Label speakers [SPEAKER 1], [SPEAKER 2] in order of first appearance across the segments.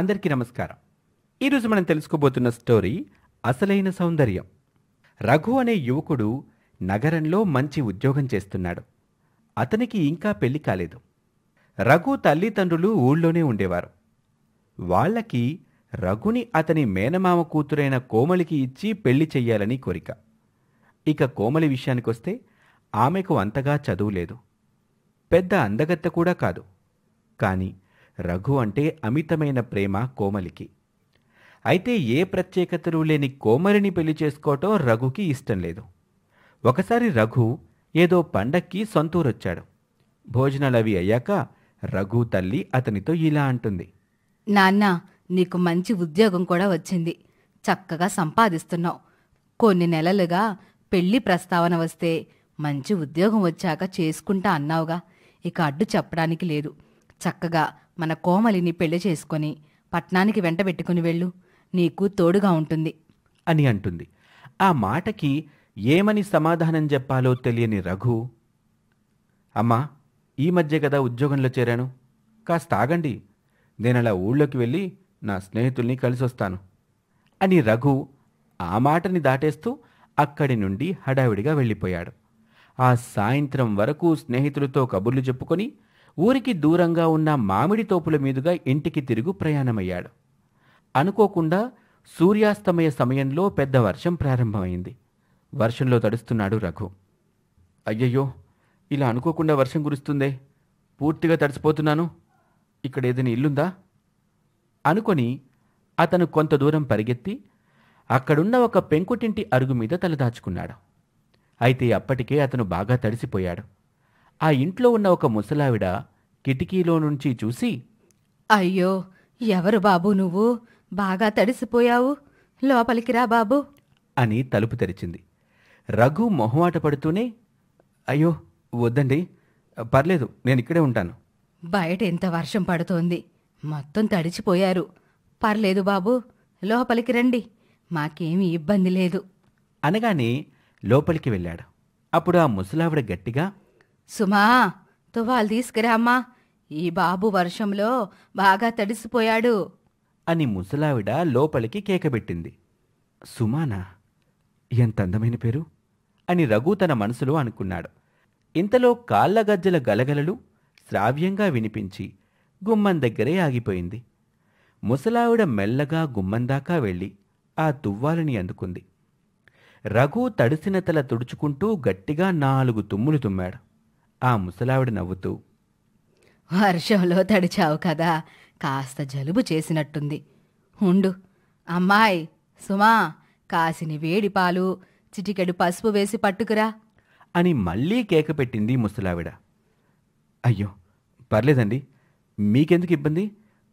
[SPEAKER 1] అందరికీ నమస్కారం ఈరోజు మనం తెలుసుకోబోతున్న స్టోరీ అసలైన సౌందర్యం రఘు అనే యువకుడు నగరంలో మంచి ఉద్యోగం చేస్తున్నాడు అతనికి ఇంకా పెళ్లి కాలేదు రఘు తల్లిదండ్రులు ఊళ్ళోనే ఉండేవారు వాళ్ళకి రఘుని అతని మేనమామ కూతురైన కోమలికి ఇచ్చి పెళ్లి చెయ్యాలని కోరిక ఇక కోమలి విషయానికొస్తే ఆమెకు అంతగా చదువులేదు పెద్ద అందగత్త కూడా కాదు కానీ రఘు అంటే అమితమైన ప్రేమ కోమలికి అయితే ఏ ప్రత్యేకతలు లేని కోమలిని పెళ్లి చేసుకోవటం రఘుకి ఇష్టం లేదు ఒకసారి రఘు ఏదో పండక్కి సొంతూరొచ్చాడు భోజనాలవి అయ్యాక రఘు తల్లి అతనితో ఇలా అంటుంది
[SPEAKER 2] నాన్న నీకు మంచి ఉద్యోగం కూడా వచ్చింది చక్కగా సంపాదిస్తున్నావు కొన్ని నెలలుగా పెళ్లి ప్రస్తావన వస్తే మంచి ఉద్యోగం వచ్చాక చేసుకుంటా అన్నావుగా ఇక అడ్డు చెప్పడానికి లేదు చక్కగా మన కోమలిని పెళ్లి చేసుకొని పట్నానికి వెంట పెట్టుకుని వెళ్ళు నీకు తోడుగా ఉంటుంది
[SPEAKER 1] అని అంటుంది ఆ మాటకి ఏమని సమాధానం చెప్పాలో తెలియని రఘు అమ్మా ఈ మధ్య కదా ఉద్యోగంలో చేరాను కాస్త ఆగండి నేను అలా ఊళ్ళోకి వెళ్ళి నా స్నేహితుల్ని కలిసొస్తాను అని రఘు ఆ మాటని దాటేస్తూ అక్కడి నుండి హడావిడిగా వెళ్ళిపోయాడు ఆ సాయంత్రం వరకు స్నేహితులతో కబుర్లు చెప్పుకొని ఊరికి దూరంగా ఉన్న మామిడి తోపుల మీదుగా ఇంటికి తిరుగు ప్రయాణమయ్యాడు అనుకోకుండా సూర్యాస్తమయ సమయంలో పెద్ద వర్షం ప్రారంభమైంది వర్షంలో తడుస్తున్నాడు రఘు అయ్యయ్యో ఇలా అనుకోకుండా వర్షం కురుస్తుందే పూర్తిగా తడిసిపోతున్నాను ఇక్కడ ఏదైనా ఇల్లుందా అనుకొని అతను కొంత దూరం పరిగెత్తి అక్కడున్న ఒక పెంకుటింటి అరుగు మీద తలదాచుకున్నాడు అయితే అప్పటికే అతను బాగా తడిసిపోయాడు ఆ ఇంట్లో ఉన్న ఒక ముసలావిడ కిటికీలో నుంచి చూసి
[SPEAKER 2] అయ్యో ఎవరు బాబు నువ్వు బాగా తడిసిపోయావు లోపలికి రా బాబు
[SPEAKER 1] అని తలుపు తెరిచింది రఘు మొహమాట పడుతూనే అయ్యో వద్దండి పర్లేదు నేను ఇక్కడే ఉంటాను
[SPEAKER 2] బయట ఎంత వర్షం పడుతోంది మొత్తం తడిచిపోయారు పర్లేదు బాబు లోపలికి రండి మాకేమీ ఇబ్బంది లేదు
[SPEAKER 1] అనగానే లోపలికి వెళ్ళాడు అప్పుడు ఆ ముసలావిడ గట్టిగా
[SPEAKER 2] సుమా తువాలు తీసుకురామ్మా ఈ బాబు వర్షంలో బాగా తడిసిపోయాడు
[SPEAKER 1] అని ముసలావిడ లోపలికి కేకబెట్టింది సుమానా ఎంత అందమైన పేరు అని రఘు తన మనసులో అనుకున్నాడు ఇంతలో కాళ్ళ గజ్జల గలగలలు శ్రావ్యంగా వినిపించి గుమ్మం దగ్గరే ఆగిపోయింది ముసలావిడ మెల్లగా గుమ్మం దాకా వెళ్ళి ఆ తువ్వాలని అందుకుంది రఘు తడిసిన తల తుడుచుకుంటూ గట్టిగా నాలుగు తుమ్ములు తుమ్మాడు ఆ ముసలావిడ నవ్వుతూ
[SPEAKER 2] వర్షంలో తడిచావు కదా కాస్త జలుబు చేసినట్టుంది ఉండు అమ్మాయి సుమా కాసిని పాలు చిటికెడు పసుపు వేసి పట్టుకురా
[SPEAKER 1] అని మళ్ళీ కేక పెట్టింది ముసలావిడ అయ్యో పర్లేదండి మీకెందుకు ఇబ్బంది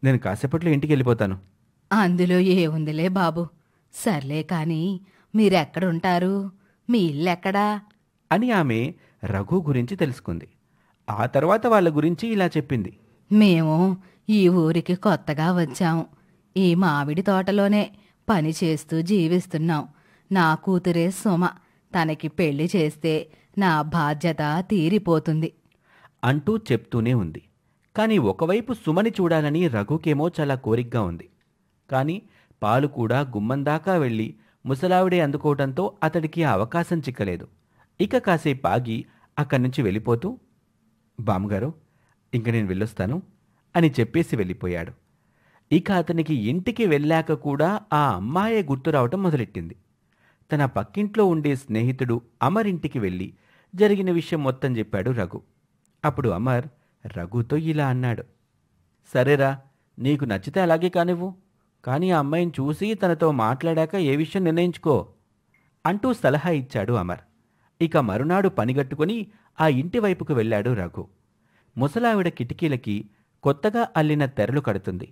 [SPEAKER 1] నేను కాసేపట్లో ఇంటికి వెళ్ళిపోతాను
[SPEAKER 2] అందులో ఏముందిలే బాబు సర్లే కానీ మీరెక్కడుంటారు మీ ఇల్లెక్కడా
[SPEAKER 1] అని ఆమె రఘు గురించి తెలుసుకుంది ఆ తర్వాత వాళ్ళ గురించి ఇలా చెప్పింది
[SPEAKER 2] మేము ఈ ఊరికి కొత్తగా వచ్చాము ఈ మామిడి తోటలోనే పని చేస్తూ జీవిస్తున్నాం నా కూతురే సుమ తనకి పెళ్లి చేస్తే నా బాధ్యత తీరిపోతుంది
[SPEAKER 1] అంటూ చెప్తూనే ఉంది కానీ ఒకవైపు సుమని చూడాలని రఘుకేమో చాలా కోరికగా ఉంది కానీ పాలు కూడా గుమ్మందాకా వెళ్ళి ముసలావిడే అందుకోవడంతో అతడికి అవకాశం చిక్కలేదు ఇక కాసేపు ఆగి అక్కడి నుంచి వెళ్ళిపోతూ బామ్మగారు ఇంక నేను వెళ్ళొస్తాను అని చెప్పేసి వెళ్ళిపోయాడు ఇక అతనికి ఇంటికి వెళ్ళాక కూడా ఆ అమ్మాయే గుర్తు రావటం మొదలెట్టింది తన పక్కింట్లో ఉండే స్నేహితుడు అమర్ ఇంటికి వెళ్ళి జరిగిన విషయం మొత్తం చెప్పాడు రఘు అప్పుడు అమర్ రఘుతో ఇలా అన్నాడు సరేరా నీకు నచ్చితే అలాగే కానివ్వు కానీ ఆ అమ్మాయిని చూసి తనతో మాట్లాడాక ఏ విషయం నిర్ణయించుకో అంటూ సలహా ఇచ్చాడు అమర్ ఇక మరునాడు పనిగట్టుకుని ఆ ఇంటి వైపుకు వెళ్ళాడు రఘు ముసలావిడ కిటికీలకి కొత్తగా అల్లిన తెరలు కడుతుంది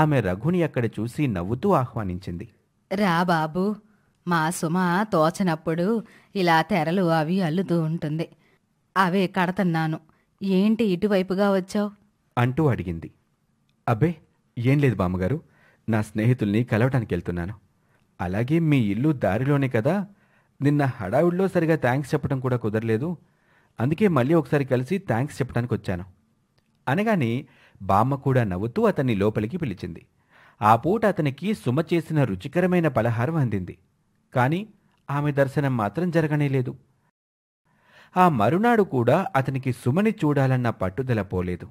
[SPEAKER 1] ఆమె రఘుని అక్కడ చూసి నవ్వుతూ ఆహ్వానించింది
[SPEAKER 2] రా బాబు మా సుమ తోచనప్పుడు ఇలా తెరలు అవి అల్లుతూ ఉంటుంది అవే కడతన్నాను ఏంటి ఇటువైపుగా వచ్చావు
[SPEAKER 1] అంటూ అడిగింది అబ్బే ఏం లేదు బామ్మగారు నా స్నేహితుల్ని కలవటానికి వెళ్తున్నాను అలాగే మీ ఇల్లు దారిలోనే కదా నిన్న హడావిడిలో సరిగా థ్యాంక్స్ చెప్పడం కూడా కుదరలేదు అందుకే మళ్ళీ ఒకసారి కలిసి థ్యాంక్స్ చెప్పడానికి వచ్చాను అనగానే బామ్మ కూడా నవ్వుతూ అతన్ని లోపలికి పిలిచింది ఆ పూట అతనికి సుమ చేసిన రుచికరమైన పలహారం అందింది కానీ ఆమె దర్శనం మాత్రం జరగనే లేదు ఆ మరునాడు కూడా అతనికి సుమని చూడాలన్న పట్టుదల పోలేదు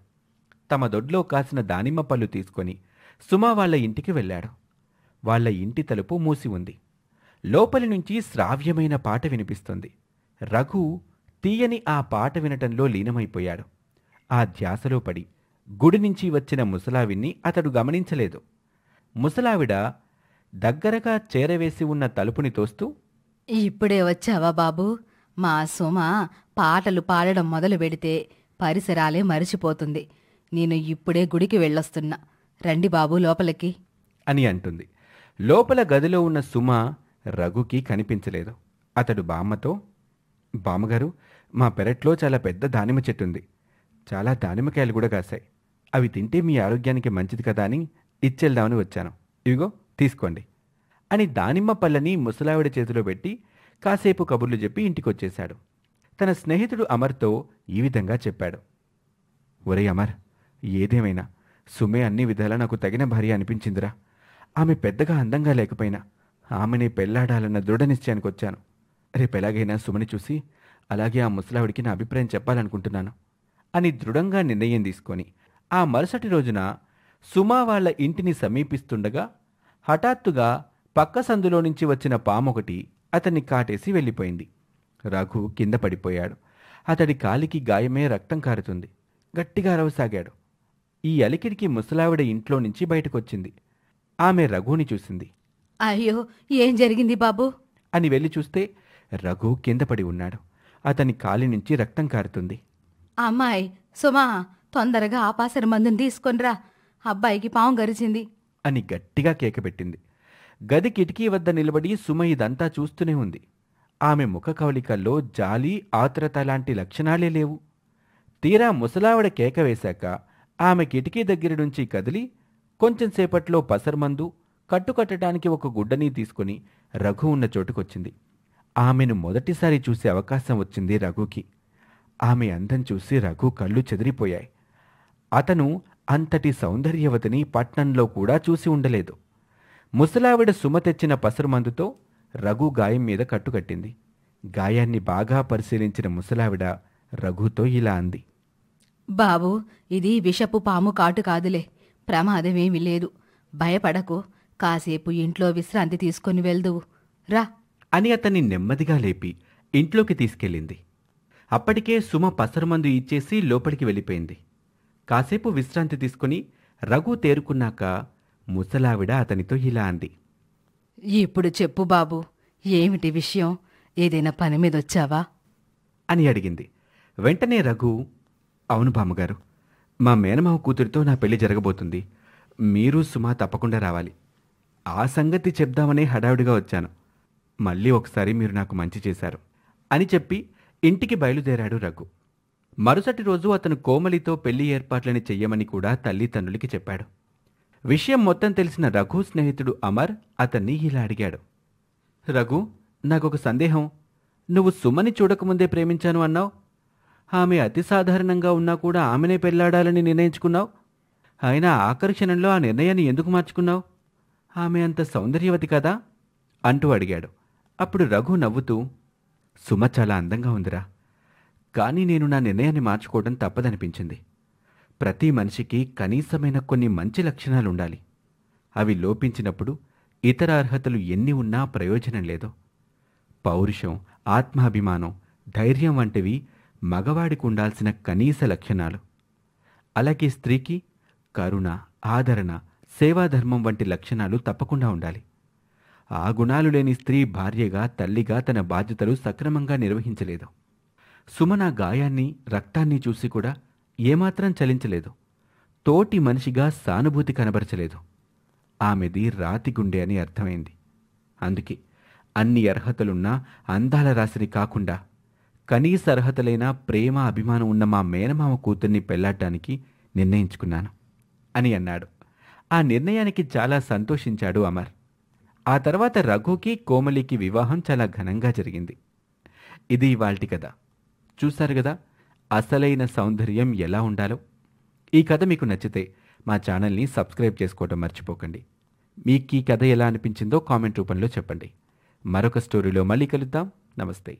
[SPEAKER 1] తమ దొడ్లో కాసిన దానిమ్మ పళ్ళు తీసుకొని సుమ వాళ్ళ ఇంటికి వెళ్ళాడు వాళ్ళ ఇంటి తలుపు మూసి ఉంది లోపలి నుంచి శ్రావ్యమైన పాట వినిపిస్తుంది రఘు తీయని ఆ పాట వినటంలో లీనమైపోయాడు ఆ ధ్యాసలో పడి గుడి నుంచి వచ్చిన ముసలావిన్ని అతడు గమనించలేదు ముసలావిడ దగ్గరగా చేరవేసి ఉన్న తలుపుని
[SPEAKER 2] తోస్తూ ఇప్పుడే వచ్చావా బాబు మా సోమ పాటలు పాడడం మొదలు పెడితే పరిసరాలే మరిచిపోతుంది నేను ఇప్పుడే గుడికి వెళ్ళొస్తున్నా రండి బాబు లోపలికి
[SPEAKER 1] అని అంటుంది లోపల గదిలో ఉన్న సుమ రఘుకి కనిపించలేదు అతడు బామ్మతో బామ్మగారు మా పెరట్లో చాలా పెద్ద దానిమ్మ చెట్టు ఉంది చాలా దానిమ్మకాయలు కూడా కాశాయి అవి తింటే మీ ఆరోగ్యానికి మంచిది కదా అని ఇచ్చెళ్దామని వచ్చాను ఇవిగో తీసుకోండి అని దానిమ్మ పళ్ళని ముసలావిడ చేతిలో పెట్టి కాసేపు కబుర్లు చెప్పి ఇంటికొచ్చేశాడు తన స్నేహితుడు అమర్తో ఈ విధంగా చెప్పాడు ఒరే అమర్ ఏదేమైనా సుమే అన్ని విధాలా నాకు తగిన భార్య అనిపించిందిరా ఆమె పెద్దగా అందంగా లేకపోయినా ఆమెని పెళ్లాడాలన్న దృఢ నిశ్చయానికి వచ్చాను రేపు ఎలాగైనా సుమని చూసి అలాగే ఆ ముసలావిడికి నా అభిప్రాయం చెప్పాలనుకుంటున్నాను అని దృఢంగా నిర్ణయం తీసుకొని ఆ మరుసటి రోజున సుమా వాళ్ల ఇంటిని సమీపిస్తుండగా హఠాత్తుగా పక్క సందులో నుంచి వచ్చిన పామొకటి అతన్ని కాటేసి వెళ్ళిపోయింది రఘు కింద పడిపోయాడు అతడి కాలికి గాయమే రక్తం కారుతుంది గట్టిగా అరవసాగాడు ఈ అలికిడికి ముసలావిడ ఇంట్లో నుంచి బయటకొచ్చింది ఆమె రఘుని చూసింది
[SPEAKER 2] అయ్యో ఏం జరిగింది బాబు
[SPEAKER 1] అని వెళ్ళి చూస్తే రఘు కింద పడి ఉన్నాడు అతని కాలి నుంచి రక్తం కారుతుంది
[SPEAKER 2] అమ్మాయి సుమా తొందరగా ఆపాసర మందుని తీసుకొనిరా అబ్బాయికి పాము గరిచింది
[SPEAKER 1] అని గట్టిగా కేకబెట్టింది గది కిటికీ వద్ద నిలబడి సుమ ఇదంతా చూస్తూనే ఉంది ఆమె ముఖ కవలికల్లో జాలి ఆత్రత లాంటి లక్షణాలే లేవు తీరా ముసలావిడ కేక వేశాక ఆమె కిటికీ దగ్గర నుంచి కదిలి కొంచెంసేపట్లో పసరమందు కట్టుకట్టడానికి ఒక గుడ్డని తీసుకుని రఘు ఉన్న చోటుకొచ్చింది ఆమెను మొదటిసారి చూసే అవకాశం వచ్చింది రఘుకి ఆమె అందం చూసి రఘు కళ్ళు చెదిరిపోయాయి అతను అంతటి సౌందర్యవతిని పట్నంలో కూడా చూసి ఉండలేదు ముసలావిడ సుమ తెచ్చిన పసరుమందుతో రఘు గాయం మీద కట్టుకట్టింది గాయాన్ని బాగా పరిశీలించిన ముసలావిడ రఘుతో ఇలా అంది
[SPEAKER 2] బాబు ఇది విషపు పాము కాటు కాదులే ప్రమాదమేమీ లేదు భయపడకు కాసేపు ఇంట్లో విశ్రాంతి తీసుకుని వెళ్దువు రా
[SPEAKER 1] అని అతన్ని నెమ్మదిగా లేపి ఇంట్లోకి తీసుకెళ్ళింది అప్పటికే సుమ పసరుమందు ఇచ్చేసి లోపలికి వెళ్ళిపోయింది కాసేపు విశ్రాంతి తీసుకుని రఘు తేరుకున్నాక ముసలావిడ అతనితో ఇలా అంది
[SPEAKER 2] ఇప్పుడు చెప్పు బాబు ఏమిటి విషయం ఏదైనా పని మీద వచ్చావా
[SPEAKER 1] అని అడిగింది వెంటనే రఘు అవును బామ్మగారు మా మేనమావ కూతురితో నా పెళ్లి జరగబోతుంది మీరు సుమ తప్పకుండా రావాలి ఆ సంగతి చెప్దామనే హడావిడిగా వచ్చాను మళ్ళీ ఒకసారి మీరు నాకు మంచి చేశారు అని చెప్పి ఇంటికి బయలుదేరాడు రఘు మరుసటి రోజు అతను కోమలితో పెళ్లి ఏర్పాట్లని చెయ్యమని కూడా తల్లిదండ్రులకి చెప్పాడు విషయం మొత్తం తెలిసిన రఘు స్నేహితుడు అమర్ అతన్ని ఇలా అడిగాడు రఘు నాకొక సందేహం నువ్వు సుమని చూడకముందే ప్రేమించాను అన్నావు ఆమె అతి సాధారణంగా ఉన్నా కూడా ఆమెనే పెళ్లాడాలని నిర్ణయించుకున్నావు అయినా ఆకర్షణలో ఆ నిర్ణయాన్ని ఎందుకు మార్చుకున్నావు ఆమె అంత సౌందర్యవతి కదా అంటూ అడిగాడు అప్పుడు రఘు నవ్వుతూ సుమ చాలా అందంగా ఉందిరా కానీ నేను నా నిర్ణయాన్ని మార్చుకోవడం తప్పదనిపించింది ప్రతి మనిషికి కనీసమైన కొన్ని మంచి లక్షణాలు ఉండాలి అవి లోపించినప్పుడు ఇతర అర్హతలు ఎన్ని ఉన్నా ప్రయోజనం లేదో పౌరుషం ఆత్మాభిమానం ధైర్యం వంటివి మగవాడికి ఉండాల్సిన కనీస లక్షణాలు అలాగే స్త్రీకి కరుణ ఆదరణ సేవాధర్మం వంటి లక్షణాలు తప్పకుండా ఉండాలి ఆ గుణాలు లేని స్త్రీ భార్యగా తల్లిగా తన బాధ్యతలు సక్రమంగా నిర్వహించలేదు సుమన గాయాన్ని రక్తాన్ని చూసి కూడా ఏమాత్రం చలించలేదు తోటి మనిషిగా సానుభూతి కనబరచలేదు ఆమెది రాతి గుండె అని అర్థమైంది అందుకే అన్ని అర్హతలున్నా అందాల రాశిని కాకుండా కనీస అర్హతలైన ప్రేమ అభిమానం ఉన్న మా మేనమామ కూతుర్ని పెళ్లాడటానికి నిర్ణయించుకున్నాను అని అన్నాడు ఆ నిర్ణయానికి చాలా సంతోషించాడు అమర్ ఆ తర్వాత రఘుకి కోమలికి వివాహం చాలా ఘనంగా జరిగింది ఇది ఇవాల్టి కథ చూశారు కదా అసలైన సౌందర్యం ఎలా ఉండాలో ఈ కథ మీకు నచ్చితే మా ఛానల్ని సబ్స్క్రైబ్ చేసుకోవటం మర్చిపోకండి మీకు ఈ కథ ఎలా అనిపించిందో కామెంట్ రూపంలో చెప్పండి మరొక స్టోరీలో మళ్ళీ కలుద్దాం నమస్తే